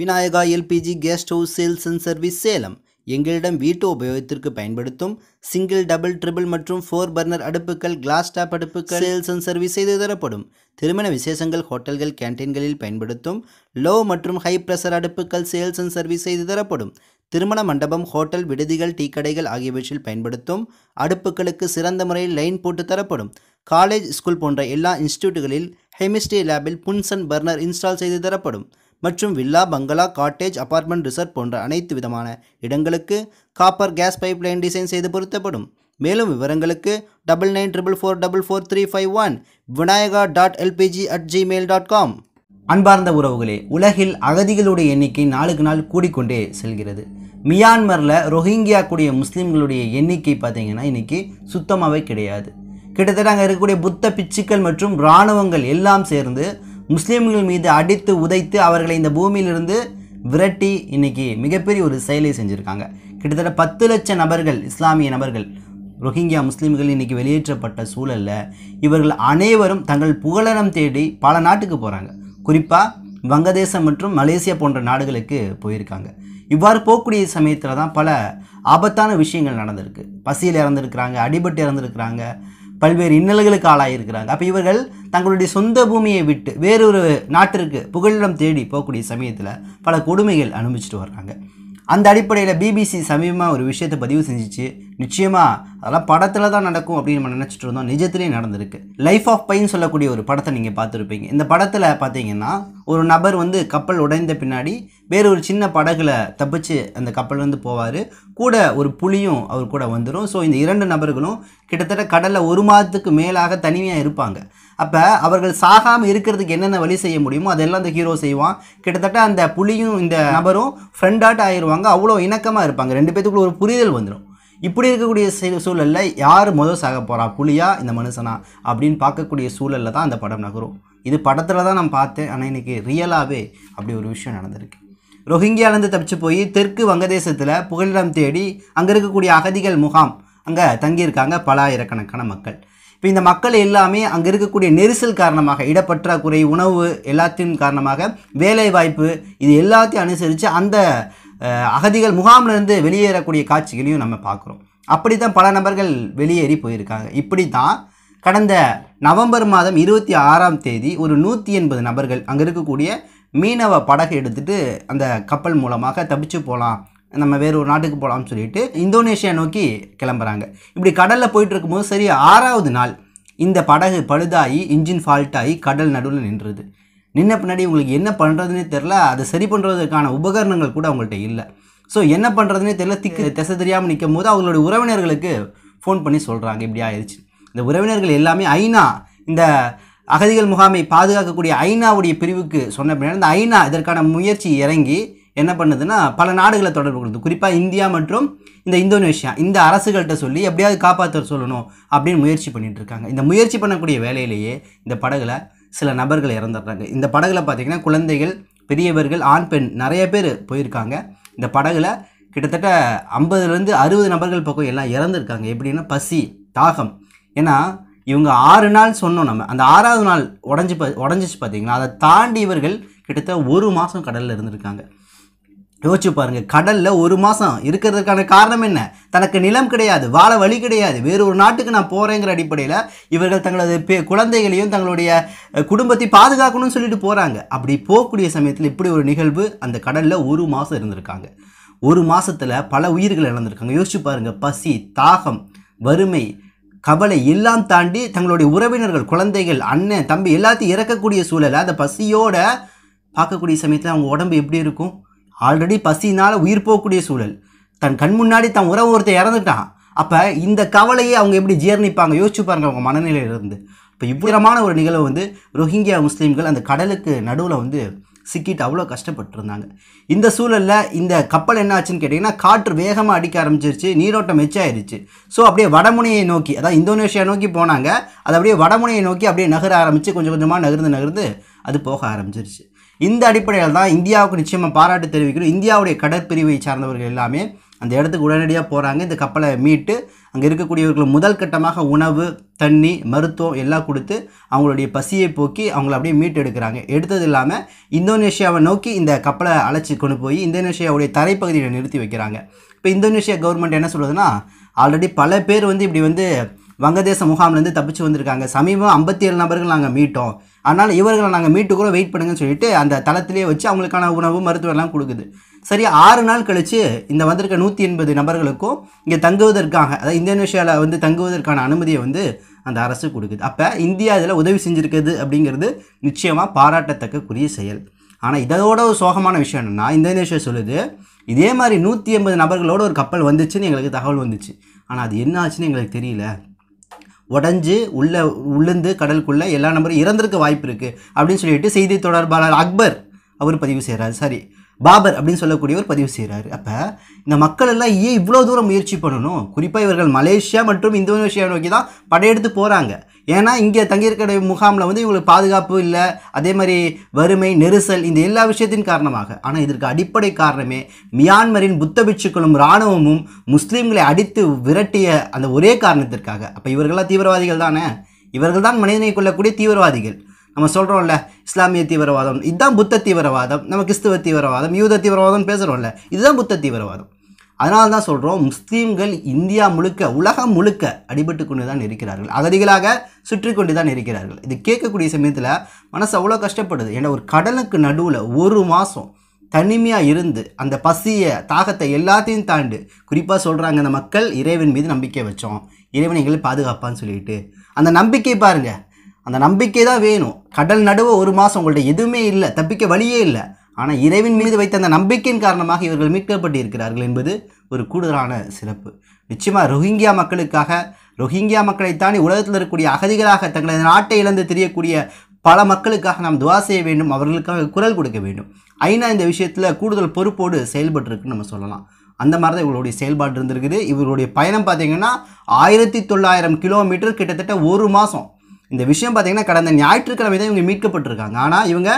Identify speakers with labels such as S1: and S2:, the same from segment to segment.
S1: Vinayaka LPG guest house sales and service Salem எங்களிடம் வீட்டு உபயோகத்திற்கு பயன்படுத்தும் சிங்கிள் டபுள் ட்ரிபிள் மற்றும் ஃபோர் பர்னர் அடுப்புகள் கிளாஸ் டாப் அடுப்புகள் சேல்ஸ் அண்ட் சர்வீஸ் செய்து தரப்படும் திருமண விசேஷங்கள் ஹோட்டல்கள் கேன்டீன்களில் பயன்படுத்தும் லோ மற்றும் ஹை ப்ரெஷர் அடுப்புகள் சேல்ஸ் அண்ட் சர்வீஸ் செய்து தரப்படும் திருமண மண்டபம் ஹோட்டல் விடுதிகள் டீ கடைகள் ஆகியவற்றில் பயன்படுத்தும் அடுப்புகளுக்கு சிறந்த முறையில் லைன் போட்டு தரப்படும் காலேஜ் ஸ்கூல் போன்ற எல்லா இன்ஸ்டியூட்டுகளில் ஹெமிஸ்ட்ரி லேபில் புன்சன் பர்னர் இன்ஸ்டால் செய்து தரப்படும் மற்றும் வில்லா பங்களா காட்டேஜ் அபார்ட்மெண்ட் ரிசர்ட் போன்ற அனைத்து விதமான இடங்களுக்கு காப்பர் கேஸ் பைப்லைன் டிசைன் செய்து பொருத்தப்படும் மேலும் விவரங்களுக்கு double nine triple four double four three five one Vinayaka dot LPG at Gmail dot com அன்பார்ந்த உறவுகளே உலகில் அகதிகளுடைய எண்ணிக்கை நாளுக்கு நாள் கூடிக்கொண்டே செல்கிறது மியான்மரில் ரோஹிங்கியா கூடிய முஸ்லீம்களுடைய எண்ணிக்கை பார்த்தீங்கன்னா இன்றைக்கி சுத்தமாகவே கிடையாது கிட்டத்தட்ட அங்கே இருக்கக்கூடிய புத்த பிச்சுக்கள் மற்றும் இராணுவங்கள் எல்லாம் சேர்ந்து முஸ்லீம்கள் மீது அடித்து உதைத்து அவர்களை இந்த பூமியிலிருந்து விரட்டி இன்னைக்கு மிகப்பெரிய ஒரு செயலை செஞ்சுருக்காங்க கிட்டத்தட்ட பத்து லட்சம் நபர்கள் இஸ்லாமிய நபர்கள் ரொஹிங்கியா முஸ்லீம்கள் இன்றைக்கி வெளியேற்றப்பட்ட சூழலில் இவர்கள் அனைவரும் தங்கள் புகழனம் தேடி பல நாட்டுக்கு போகிறாங்க குறிப்பாக வங்கதேசம் மற்றும் மலேசியா போன்ற நாடுகளுக்கு போயிருக்காங்க இவ்வாறு போகக்கூடிய சமயத்தில் தான் பல ஆபத்தான விஷயங்கள் நடந்திருக்கு பசியில் இறந்துருக்கிறாங்க அடிபட்டு இறந்துருக்கிறாங்க பல்வேறு இன்னல்களுக்கு ஆளாயிருக்கிறாங்க அப்போ இவர்கள் தங்களுடைய சொந்த பூமியை விட்டு வேறொரு நாட்டிற்கு புகலிடம் தேடி போகக்கூடிய சமயத்தில் பல கொடுமைகள் அனுபவிச்சுட்டு வர்றாங்க அந்த அடிப்படையில் பிபிசி சமீபமாக ஒரு விஷயத்தை பதிவு செஞ்சிச்சு நிச்சயமாக அதெல்லாம் படத்தில் தான் நடக்கும் அப்படின்னு நம்ம நினச்சிட்டு இருந்தோம் நிஜத்துலேயும் நடந்திருக்கு லைஃப் ஆஃப் பைன்னு சொல்லக்கூடிய ஒரு படத்தை நீங்கள் பார்த்துருப்பீங்க இந்த படத்தில் பார்த்தீங்கன்னா ஒரு நபர் வந்து கப்பல் உடைந்த பின்னாடி வேறு ஒரு சின்ன படகுல தப்பிச்சு அந்த கப்பல்லேருந்து போவார் கூட ஒரு புளியும் அவர் கூட வந்துடும் ஸோ இந்த இரண்டு நபர்களும் கிட்டத்தட்ட கடலில் ஒரு மாதத்துக்கு மேலாக தனிமையாக இருப்பாங்க அப்போ அவர்கள் சாகாமல் இருக்கிறதுக்கு என்னென்ன வழி செய்ய முடியுமோ அதெல்லாம் அந்த ஹீரோ செய்வான் கிட்டத்தட்ட அந்த புளியும் இந்த நபரும் ஃப்ரெண்டாட்டாக ஆயிடுவாங்க அவ்வளோ இணக்கமாக இருப்பாங்க ரெண்டு பேத்துக்குள்ள ஒரு புரிதல் வந்துடும் இப்படி இருக்கக்கூடிய சூழலில் யார் முதல் சாக போகிறா புளியா இந்த மனுஷனா அப்படின்னு பார்க்கக்கூடிய சூழலில் தான் அந்த படம் நகரும் இது படத்தில் தான் நான் பார்த்தேன் ஆனால் இன்றைக்கி ரியலாகவே அப்படி ஒரு விஷயம் நடந்திருக்கு ரொஹிங்கியாலேருந்து தப்பிச்சு போய் தெற்கு வங்கதேசத்தில் புகலிடம் தேடி அங்கே இருக்கக்கூடிய அகதிகள் முகாம் அங்கே தங்கியிருக்காங்க பல ஆயிரக்கணக்கான மக்கள் இப்போ இந்த மக்கள் எல்லாமே அங்கே இருக்கக்கூடிய நெரிசல் காரணமாக இடப்பற்றாக்குறை உணவு எல்லாத்தையும் காரணமாக வேலை வாய்ப்பு இது எல்லாத்தையும் அனுசரித்து அந்த அகதிகள் முகாம்லேருந்து வெளியேறக்கூடிய காட்சிகளையும் நம்ம பார்க்குறோம் அப்படி தான் பல நபர்கள் வெளியேறி போயிருக்காங்க இப்படி தான் கடந்த நவம்பர் மாதம் இருபத்தி ஆறாம் தேதி ஒரு நூற்றி எண்பது நபர்கள் அங்கே இருக்கக்கூடிய மீனவ படகு எடுத்துகிட்டு அந்த கப்பல் மூலமாக தப்பிச்சு போகலாம் நம்ம வேறு ஒரு நாட்டுக்கு போகலாம்னு சொல்லிட்டு இந்தோனேஷியா நோக்கி கிளம்புறாங்க இப்படி கடலில் போயிட்டு இருக்கும்போது சரி ஆறாவது நாள் இந்த படகு பழுதாகி இன்ஜின் ஃபால்ட் ஆகி கடல் நடுவில் நின்றுது நின்ன பின்னாடி உங்களுக்கு என்ன பண்ணுறதுனே தெரில அதை சரி பண்ணுறதுக்கான உபகரணங்கள் கூட அவங்கள்ட்ட இல்லை ஸோ என்ன பண்ணுறதுனே தெரில திக்கு திசை தெரியாமல் நிற்கும் போது அவங்களுடைய உறவினர்களுக்கு ஃபோன் பண்ணி சொல்கிறாங்க இப்படி ஆயிடுச்சு இந்த உறவினர்கள் எல்லாமே ஐநா இந்த அகதிகள் முகாமை பாதுகாக்கக்கூடிய ஐநாவுடைய பிரிவுக்கு சொன்ன பின்னாடி இந்த ஐநா இதற்கான முயற்சி இறங்கி என்ன பண்ணுதுன்னா பல நாடுகளை தொடர்பு கொடுத்து குறிப்பாக இந்தியா மற்றும் இந்த இந்தோனேஷியா இந்த அரசுகள்கிட்ட சொல்லி எப்படியாவது காப்பாற்ற சொல்லணும் அப்படின்னு முயற்சி பண்ணிகிட்டு இருக்காங்க இந்த முயற்சி பண்ணக்கூடிய வேலையிலேயே இந்த படகுல சில நபர்கள் இறந்துடுறாங்க இந்த படகுல பார்த்திங்கன்னா குழந்தைகள் பெரியவர்கள் ஆண் பெண் நிறைய பேர் போயிருக்காங்க இந்த படகுல கிட்டத்தட்ட ஐம்பதுலேருந்து அறுபது நபர்கள் பக்கம் எல்லாம் இறந்துருக்காங்க எப்படின்னா பசி தாகம் ஏன்னா இவங்க ஆறு நாள் சொன்னோம் நம்ம அந்த ஆறாவது நாள் உடஞ்சி ப உடஞ்சிச்சு பார்த்தீங்கன்னா அதை தாண்டி இவர்கள் கிட்டத்தட்ட ஒரு மாதம் கடலில் இருந்திருக்காங்க யோசிச்சு பாருங்க கடல்ல ஒரு மாசம் இருக்கிறதுக்கான காரணம் என்ன தனக்கு நிலம் கிடையாது வாழ வழி கிடையாது வேறு ஒரு நாட்டுக்கு நான் போறேங்கிற அடிப்படையில் இவர்கள் தங்களது குழந்தைகளையும் தங்களுடைய குடும்பத்தை பாதுகாக்கணும்னு சொல்லிட்டு போறாங்க அப்படி போகக்கூடிய சமயத்தில் இப்படி ஒரு நிகழ்வு அந்த கடல்ல ஒரு மாசம் இருந்திருக்காங்க ஒரு மாசத்துல பல உயிர்கள் இழந்திருக்காங்க யோசிச்சு பாருங்க பசி தாகம் வறுமை கவலை எல்லாம் தாண்டி தங்களுடைய உறவினர்கள் குழந்தைகள் அண்ணன் தம்பி எல்லாத்தையும் இறக்கக்கூடிய சூழலை அந்த பசியோட பார்க்கக்கூடிய சமயத்தில் அவங்க உடம்பு எப்படி இருக்கும் ஆல்ரெடி பசினால் உயிர் போகக்கூடிய சூழல் தன் கண் முன்னாடி தன் உறவு ஒருத்தர் இறந்துட்டான் அப்போ இந்த கவலையை அவங்க எப்படி ஜீர்ணிப்பாங்க யோசிச்சு பாருங்கள் அவங்க மனநிலையிலிருந்து இப்போ இவ்விரமான ஒரு நிகழ்வு வந்து ரோஹிங்கியா முஸ்லீம்கள் அந்த கடலுக்கு நடுவில் வந்து சிக்கிட்டு அவ்வளோ கஷ்டப்பட்டுருந்தாங்க இந்த சூழலில் இந்த கப்பல் என்ன ஆச்சுன்னு கேட்டிங்கன்னா காற்று வேகமாக அடிக்க ஆரம்பிச்சிருச்சு நீரோட்டம் மெச்சாயிருச்சு ஸோ அப்படியே வடமுனையை நோக்கி அதாவது இந்தோனேஷியா நோக்கி போனாங்க அது அப்படியே வடமுனையை நோக்கி அப்படியே நகர ஆரம்பித்து கொஞ்சம் கொஞ்சமாக நகர்ந்து நகர்ந்து அது போக ஆரம்பிச்சிருச்சு இந்த அடிப்படையில் தான் இந்தியாவுக்கு நிச்சயமாக பாராட்டு தெரிவிக்கணும் இந்தியாவுடைய கடற்பிரிவை சார்ந்தவர்கள் எல்லாமே அந்த இடத்துக்கு உடனடியாக போகிறாங்க இந்த கப்பலை மீட்டு அங்கே இருக்கக்கூடியவர்கள் முதல் கட்டமாக உணவு தண்ணி மருத்துவம் எல்லாம் கொடுத்து அவங்களுடைய பசியை போக்கி அவங்கள அப்படியே மீட்டு எடுக்கிறாங்க எடுத்தது இல்லாமல் இந்தோனேஷியாவை நோக்கி இந்த கப்பலை அழைச்சி கொண்டு போய் இந்தோனேஷியாவுடைய தரைப்பகுதியில் நிறுத்தி வைக்கிறாங்க இப்போ இந்தோனேஷியா கவர்மெண்ட் என்ன சொல்லுதுன்னா ஆல்ரெடி பல பேர் வந்து இப்படி வந்து வங்கதேச முகாம்லேருந்து தப்பிச்சு வந்திருக்காங்க சமீபம் ஐம்பத்தி ஏழு நபர்கள் நாங்கள் மீட்டோம் அதனால் இவர்களை நாங்கள் மீட்டு கூட வெயிட் பண்ணுங்கன்னு சொல்லிட்டு அந்த தளத்திலே வச்சு அவங்களுக்கான உணவு மருத்துவம்லாம் எல்லாம் கொடுக்குது சரி ஆறு நாள் கழித்து இந்த வந்திருக்க நூற்றி எண்பது நபர்களுக்கும் இங்கே தங்குவதற்காக அதாவது இந்தோனேஷியாவில் வந்து தங்குவதற்கான அனுமதியை வந்து அந்த அரசு கொடுக்குது அப்போ இந்தியா இதில் உதவி செஞ்சுருக்குது அப்படிங்கிறது நிச்சயமாக பாராட்டத்தக்கக்கூடிய செயல் ஆனால் இதோட ஒரு சோகமான விஷயம் என்னென்னா இந்தோனேஷியா சொல்லுது இதே மாதிரி நூற்றி எண்பது நபர்களோட ஒரு கப்பல் வந்துச்சுன்னு எங்களுக்கு தகவல் வந்துச்சு ஆனால் அது என்ன ஆச்சுன்னு எங்களுக்கு தெரியல உடஞ்சி உள்ளே உளுந்து கடலுக்குள்ளே எல்லா நம்பரும் இறந்திருக்க வாய்ப்பு இருக்குது அப்படின்னு சொல்லிட்டு செய்தி தொடர்பாளர் அக்பர் அவர் பதிவு செய்கிறார் சரி பாபர் அப்படின்னு சொல்லக்கூடியவர் பதிவு செய்கிறார் அப்போ இந்த மக்கள் எல்லாம் ஏன் இவ்வளோ தூரம் முயற்சி பண்ணணும் குறிப்பாக இவர்கள் மலேசியா மற்றும் இந்தோனேஷியா நோக்கி தான் படையெடுத்து போகிறாங்க ஏன்னா இங்கே தங்கியிருக்கிற முகாமில் வந்து இவங்களுக்கு பாதுகாப்பு இல்லை அதே மாதிரி வறுமை நெரிசல் இந்த எல்லா விஷயத்தின் காரணமாக ஆனால் இதற்கு அடிப்படை காரணமே மியான்மரின் புத்த பிட்சுக்களும் இராணுவமும் முஸ்லீம்களை அடித்து விரட்டிய அந்த ஒரே காரணத்திற்காக அப்போ இவர்களாம் தீவிரவாதிகள் தானே இவர்கள் தான் மனிதனை கொள்ளக்கூடிய தீவிரவாதிகள் நம்ம சொல்கிறோம்ல இஸ்லாமிய தீவிரவாதம் இதுதான் புத்த தீவிரவாதம் நம்ம கிறிஸ்துவ தீவிரவாதம் யூத தீவிரவாதம் பேசுகிறோம்ல இதுதான் புத்த தீவிரவாதம் அதனால தான் சொல்கிறோம் முஸ்லீம்கள் இந்தியா முழுக்க உலகம் முழுக்க அடிபட்டு கொண்டு தான் இருக்கிறார்கள் அகதிகளாக சுற்றி கொண்டு தான் இருக்கிறார்கள் இது கேட்கக்கூடிய சமயத்தில் மனசு அவ்வளோ கஷ்டப்படுது ஏன்னா ஒரு கடலுக்கு நடுவில் ஒரு மாதம் தனிமையாக இருந்து அந்த பசியை தாகத்தை எல்லாத்தையும் தாண்டி குறிப்பாக சொல்கிறாங்க அந்த மக்கள் இறைவன் மீது நம்பிக்கை வச்சோம் இறைவன் எங்களை பாதுகாப்பான்னு சொல்லிட்டு அந்த நம்பிக்கை பாருங்கள் அந்த நம்பிக்கை தான் வேணும் கடல் நடுவே ஒரு மாதம் உங்கள்ட்ட எதுவுமே இல்லை தப்பிக்க வழியே இல்லை ஆனால் இறைவின் மீது வைத்த அந்த நம்பிக்கையின் காரணமாக இவர்கள் மீட்கப்பட்டிருக்கிறார்கள் என்பது ஒரு கூடுதலான சிறப்பு நிச்சயமாக ரோஹிங்கியா மக்களுக்காக ரொஹிங்கியா தாண்டி உலகத்தில் இருக்கக்கூடிய அகதிகளாக தங்களது நாட்டை இழந்து தெரியக்கூடிய பல மக்களுக்காக நாம் துவா செய்ய வேண்டும் அவர்களுக்காக குரல் கொடுக்க வேண்டும் ஐநா இந்த விஷயத்தில் கூடுதல் பொறுப்போடு செயல்பட்டுருக்குன்னு நம்ம சொல்லலாம் அந்த மாதிரி தான் இவர்களுடைய செயல்பாடு இருந்திருக்குது இவர்களுடைய பயணம் பார்த்திங்கன்னா ஆயிரத்தி தொள்ளாயிரம் கிலோமீட்டர் கிட்டத்தட்ட ஒரு மாதம் இந்த விஷயம் பார்த்திங்கன்னா கடந்த ஞாயிற்றுக்கிழமை தான் இவங்க மீட்கப்பட்டிருக்காங்க ஆனால் இவங்க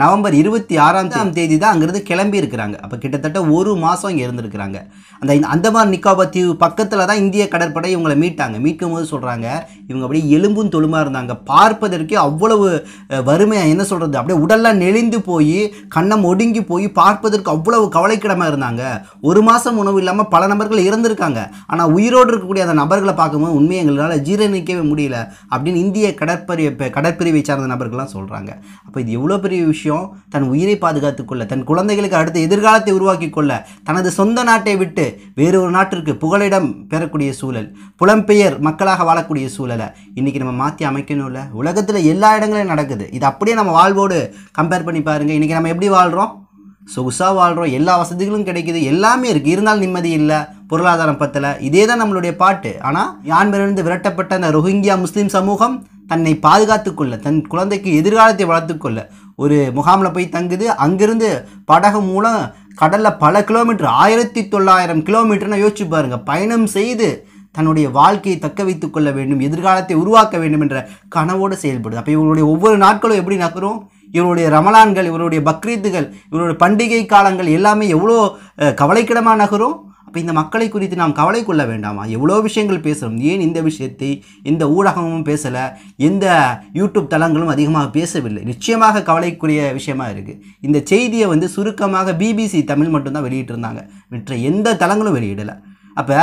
S1: நவம்பர் இருபத்தி ஆறாம் தேதி தான் அங்கேருந்து கிளம்பி இருக்கிறாங்க அப்போ கிட்டத்தட்ட ஒரு மாதம் இங்கே இருந்திருக்கிறாங்க அந்த அந்தமான் நிக்காபா தீவு பக்கத்தில் தான் இந்திய கடற்படை இவங்களை மீட்டாங்க மீட்கும் போது சொல்கிறாங்க இவங்க அப்படியே எலும்பும் தொழுமா இருந்தாங்க பார்ப்பதற்கே அவ்வளவு வறுமையாக என்ன சொல்கிறது அப்படியே உடல்லாம் நெளிந்து போய் கண்ணம் ஒடுங்கி போய் பார்ப்பதற்கு அவ்வளவு கவலைக்கிடமாக இருந்தாங்க ஒரு மாதம் உணவு இல்லாமல் பல நபர்கள் இறந்துருக்காங்க ஆனால் உயிரோடு இருக்கக்கூடிய அந்த நபர்களை பார்க்கும்போது உண்மையை எங்களால் ஜீரணிக்கவே முடியல அப்படின்னு இந்திய கடற்பரி கடற்பிரிவை சார்ந்த நபர்கள்லாம் சொல்கிறாங்க அப்போ இது எவ்வளோ பெரிய விஷயம் விஷயம் தன் உயிரை பாதுகாத்துக்கொள்ள தன் குழந்தைகளுக்கு அடுத்த எதிர்காலத்தை உருவாக்கி கொள்ள தனது சொந்த நாட்டை விட்டு வேறு ஒரு நாட்டிற்கு புகழிடம் பெறக்கூடிய சூழல் புலம்பெயர் மக்களாக வாழக்கூடிய சூழலை இன்றைக்கி நம்ம மாற்றி அமைக்கணும்ல உலகத்தில் எல்லா இடங்களையும் நடக்குது இது அப்படியே நம்ம வாழ்வோடு கம்பேர் பண்ணி பாருங்க இன்றைக்கி நம்ம எப்படி வாழ்கிறோம் சொகுசாக வாழ்கிறோம் எல்லா வசதிகளும் கிடைக்கிது எல்லாமே இருக்குது இருந்தாலும் நிம்மதி இல்லை பொருளாதாரம் பத்தலை இதே தான் நம்மளுடைய பாட்டு ஆனால் யான்மரிலிருந்து விரட்டப்பட்ட அந்த ரோஹிங்கியா முஸ்லீம் சமூகம் தன்னை பாதுகாத்து கொள்ள தன் குழந்தைக்கு எதிர்காலத்தை வளர்த்துக்கொள்ள ஒரு முகாமில் போய் தங்குது அங்கிருந்து படகு மூலம் கடலில் பல கிலோமீட்டர் ஆயிரத்தி தொள்ளாயிரம் கிலோமீட்டர்னா யோசிச்சு பாருங்கள் பயணம் செய்து தன்னுடைய வாழ்க்கையை தக்க வைத்து கொள்ள வேண்டும் எதிர்காலத்தை உருவாக்க வேண்டும் என்ற கனவோடு செயல்படுது அப்போ இவங்களுடைய ஒவ்வொரு நாட்களும் எப்படி நகரும் இவருடைய ரமலான்கள் இவருடைய பக்ரீத்துகள் இவருடைய பண்டிகை காலங்கள் எல்லாமே எவ்வளோ கவலைக்கிடமாக நகரும் அப்போ இந்த மக்களை குறித்து நாம் கவலை கொள்ள வேண்டாமா எவ்வளோ விஷயங்கள் பேசுகிறோம் ஏன் இந்த விஷயத்தை எந்த ஊடகமும் பேசலை எந்த யூடியூப் தளங்களும் அதிகமாக பேசவில்லை நிச்சயமாக கவலைக்குரிய விஷயமாக இருக்குது இந்த செய்தியை வந்து சுருக்கமாக பிபிசி தமிழ் மட்டும்தான் வெளியிட்டிருந்தாங்க மற்ற எந்த தளங்களும் வெளியிடலை அப்போ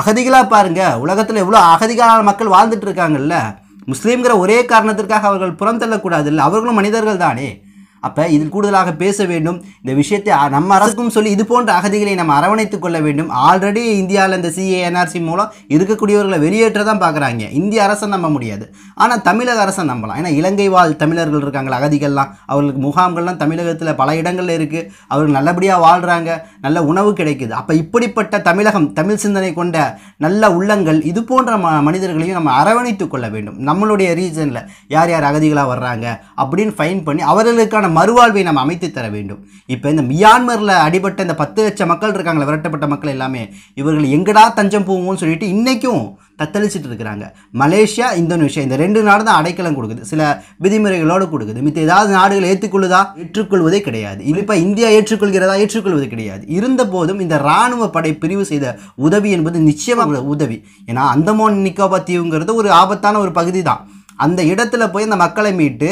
S1: அகதிகளாக பாருங்கள் உலகத்தில் எவ்வளோ அகதிகளான மக்கள் வாழ்ந்துட்டு இருக்காங்கல்ல முஸ்லீம்கிற ஒரே காரணத்திற்காக அவர்கள் புறம் தள்ளக்கூடாது இல்லை அவர்களும் மனிதர்கள் தானே அப்போ இதில் கூடுதலாக பேச வேண்டும் இந்த விஷயத்தை நம்ம அரசுக்கும் சொல்லி இது போன்ற அகதிகளை நம்ம அரவணைத்துக் கொள்ள வேண்டும் ஆல்ரெடி இந்தியாவில் இந்த சிஏஎன்ஆர்சி மூலம் இருக்கக்கூடியவர்களை வெளியேற்ற தான் பார்க்குறாங்க இந்திய அரசை நம்ப முடியாது ஆனால் தமிழக அரசை நம்பலாம் ஏன்னா இலங்கை வாழ் தமிழர்கள் இருக்காங்களா அகதிகள்லாம் அவர்களுக்கு முகாம்கள்லாம் தமிழகத்தில் பல இடங்களில் இருக்குது அவர்கள் நல்லபடியாக வாழ்கிறாங்க நல்ல உணவு கிடைக்குது அப்போ இப்படிப்பட்ட தமிழகம் தமிழ் சிந்தனை கொண்ட நல்ல உள்ளங்கள் இது போன்ற ம மனிதர்களையும் நம்ம அரவணைத்துக் கொள்ள வேண்டும் நம்மளுடைய ரீசனில் யார் யார் அகதிகளாக வர்றாங்க அப்படின்னு ஃபைன் பண்ணி அவர்களுக்கான மறுவாழ்வை நம்ம அமைத்து தர வேண்டும் இப்போ இந்த மியான்மரில் அடிபட்ட இந்த பத்து லட்சம் மக்கள் இருக்காங்களே விரட்டப்பட்ட மக்கள் எல்லாமே இவர்கள் எங்கடா தஞ்சம் போவோம்னு சொல்லிட்டு இன்றைக்கும் தத்தளிச்சுட்டு இருக்கிறாங்க மலேசியா இந்தோனேஷியா இந்த ரெண்டு நாடு தான் அடைக்கலம் கொடுக்குது சில விதிமுறைகளோடு கொடுக்குது மித்த ஏதாவது நாடுகள் ஏற்றுக்கொள்ளுதா ஏற்றுக்கொள்வதே கிடையாது இப்போ இந்தியா ஏற்றுக்கொள்கிறதா ஏற்றுக்கொள்வது கிடையாது இருந்த போதும் இந்த இராணுவ படை பிரிவு செய்த உதவி என்பது நிச்சயமாக உதவி ஏன்னா அந்தமோன் நிக்கோபா தீவுங்கிறது ஒரு ஆபத்தான ஒரு பகுதி தான் அந்த இடத்துல போய் அந்த மக்களை மீட்டு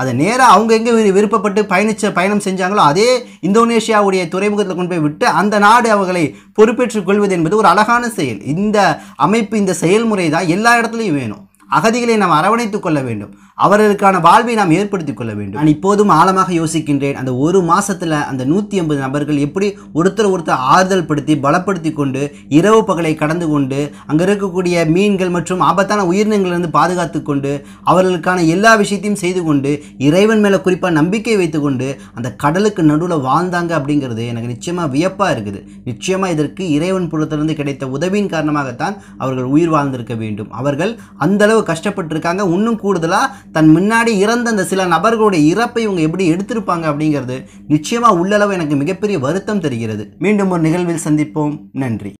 S1: அதை நேராக அவங்க எங்கே விருப்பப்பட்டு பயணிச்ச பயணம் செஞ்சாங்களோ அதே இந்தோனேஷியாவுடைய துறைமுகத்தில் கொண்டு போய் விட்டு அந்த நாடு அவர்களை பொறுப்பேற்றுக் கொள்வது என்பது ஒரு அழகான செயல் இந்த அமைப்பு இந்த செயல்முறை தான் எல்லா இடத்துலையும் வேணும் அகதிகளை நாம் அரவணைத்துக் கொள்ள வேண்டும் அவர்களுக்கான வாழ்வை நாம் ஏற்படுத்திக் கொள்ள வேண்டும் நான் இப்போதும் ஆழமாக யோசிக்கின்றேன் அந்த ஒரு மாசத்துல அந்த நூற்றி ஐம்பது நபர்கள் எப்படி ஒருத்தர் ஒருத்தர் ஆறுதல் படுத்தி பலப்படுத்தி கொண்டு இரவு பகலை கடந்து கொண்டு அங்கே இருக்கக்கூடிய மீன்கள் மற்றும் ஆபத்தான இருந்து பாதுகாத்து கொண்டு அவர்களுக்கான எல்லா விஷயத்தையும் செய்து கொண்டு இறைவன் மேலே குறிப்பாக நம்பிக்கை வைத்து கொண்டு அந்த கடலுக்கு நடுவில் வாழ்ந்தாங்க அப்படிங்கிறது எனக்கு நிச்சயமாக வியப்பாக இருக்குது நிச்சயமாக இதற்கு இறைவன் புலத்திலிருந்து கிடைத்த உதவியின் காரணமாகத்தான் அவர்கள் உயிர் வாழ்ந்திருக்க வேண்டும் அவர்கள் அந்த அளவு இருக்காங்க இன்னும் கூடுதலாக தன் முன்னாடி இறந்த அந்த சில நபர்களுடைய இறப்பை இவங்க எப்படி எடுத்திருப்பாங்க அப்படிங்கிறது நிச்சயமாக உள்ளளவு எனக்கு மிகப்பெரிய வருத்தம் தெரிகிறது மீண்டும் ஒரு நிகழ்வில் சந்திப்போம் நன்றி